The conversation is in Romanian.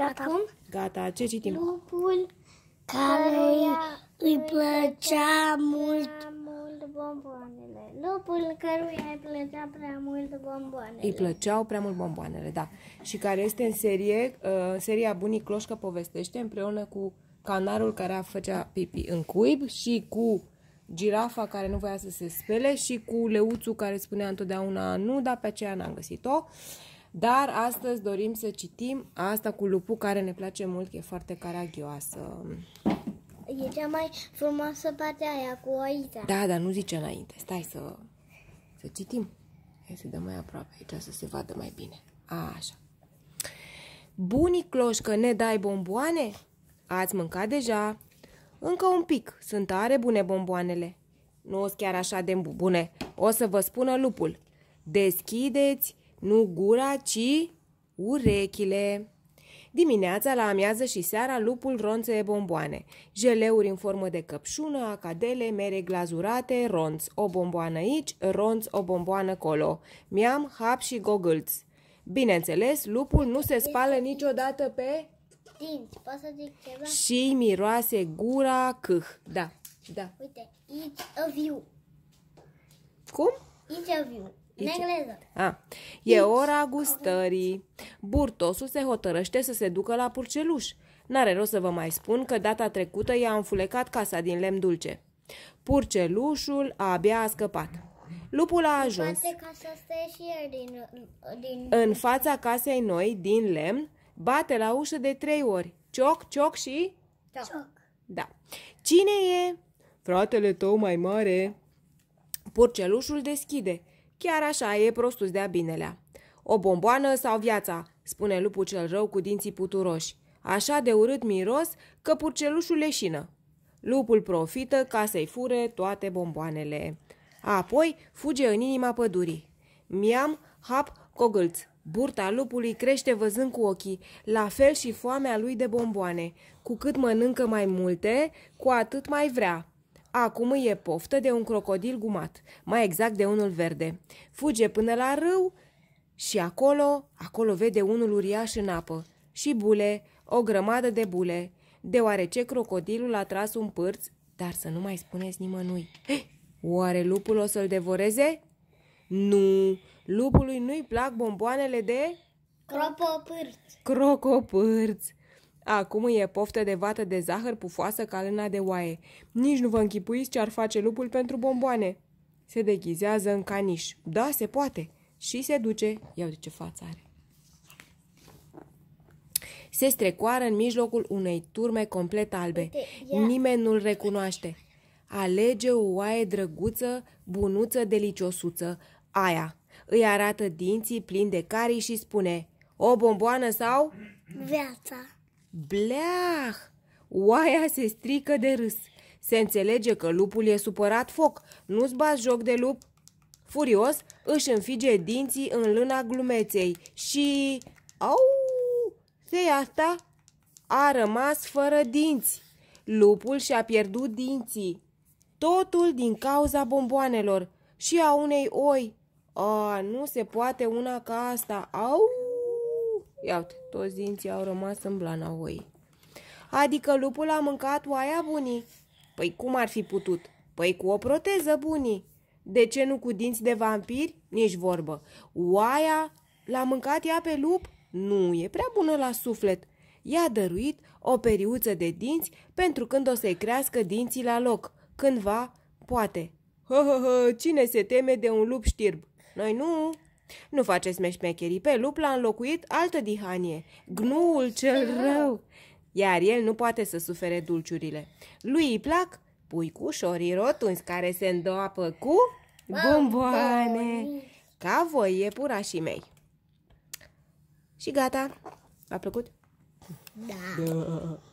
Gata. Acum? Gata, ce citim? Lupul care îi plăcea mult bomboanele. Lupul căruia îi plăcea prea mult bomboanele. Îi plăceau prea mult bomboanele, da. Și care este în serie, uh, seria Bunii Cloșcă povestește împreună cu canarul care a făcea pipi în cuib și cu girafa care nu voia să se spele și cu leuțul care spunea întotdeauna nu, dar pe aceea n-am găsit-o. Uh, dar astăzi dorim să citim asta cu lupu care ne place mult, că e foarte caragioasă. E cea mai frumoasă parte aia cu oița. Da, dar nu zice înainte. Stai să, să citim. Hai să dăm mai aproape aici să se vadă mai bine. A, așa. Bunii cloșcă, ne dai bomboane? Ați mâncat deja. Încă un pic. Sunt tare bune bomboanele. Nu o chiar așa de bune. O să vă spună lupul. Deschideți nu gura, ci urechile. Dimineața, la amiază și seara, lupul e bomboane. Jeleuri în formă de căpșună, acadele, mere glazurate, ronț. O bomboană aici, ronț, o bomboană colo. Miam, hap și gogâlț. Bineînțeles, lupul nu se spală niciodată pe... Dinți, poți să zic ceva? Și miroase gura câh. Da, da. Uite, it's a view. Cum? It's a view. În deci- engleză. A. E ora gustării. Burtosul se hotărăște să se ducă la purceluș. N-are rost să vă mai spun că data trecută i-a înfulecat casa din lemn dulce. Purcelușul abia a scăpat. Lupul a ajuns din, din... în fața casei noi din lemn, bate la ușă de trei ori. Cioc, cioc și... Da. Cioc. Da. Cine e? Fratele tău mai mare. Purcelușul deschide. Chiar așa e prostus de-a binelea. O bomboană sau viața, spune lupul cel rău cu dinții puturoși. Așa de urât miros că purcelușul leșină. Lupul profită ca să-i fure toate bomboanele. Apoi fuge în inima pădurii. Miam, hap, cogâlț. Burta lupului crește văzând cu ochii, la fel și foamea lui de bomboane. Cu cât mănâncă mai multe, cu atât mai vrea. Acum îi e poftă de un crocodil gumat, mai exact de unul verde. Fuge până la râu și acolo, acolo vede unul uriaș în apă. Și bule, o grămadă de bule, deoarece crocodilul a tras un pârț, dar să nu mai spuneți nimănui. Eh, oare lupul o să-l devoreze? Nu, lupului nu-i plac bomboanele de... Crocopârț. Crocopârț. Acum îi e poftă de vată de zahăr pufoasă ca lâna de oaie. Nici nu vă închipuiți ce ar face lupul pentru bomboane. Se deghizează în caniș. Da, se poate. Și se duce. Ia de ce față are se strecoară în mijlocul unei turme complet albe. Nimeni nu-l recunoaște. Alege o oaie drăguță, bunuță, deliciosuță, aia. Îi arată dinții plini de cari și spune, o bomboană sau? Viața. Bleah! Oaia se strică de râs. Se înțelege că lupul e supărat foc. Nu-ți bați joc de lup. Furios, își înfige dinții în lâna glumeței și... Au! se asta? A rămas fără dinți. Lupul și-a pierdut dinții. Totul din cauza bomboanelor și a unei oi. A, nu se poate una ca asta. Au! Ia uite, toți dinții au rămas în blana oi. Adică lupul a mâncat oaia bunii? Păi cum ar fi putut? Păi cu o proteză bunii. De ce nu cu dinți de vampiri? Nici vorbă. Oaia l-a mâncat ea pe lup? Nu, e prea bună la suflet. I-a dăruit o periuță de dinți pentru când o să-i crească dinții la loc. Cândva, poate. Hă, hă, hă, cine se teme de un lup știrb? Noi nu, nu faceți meșmecherii, pe lup l-a înlocuit altă dihanie, gnuul cel rău, iar el nu poate să sufere dulciurile. Lui îi plac șorii rotunzi care se îndoapă cu bomboane, ca voi iepurașii mei. Și gata. V-a plăcut? Da. da.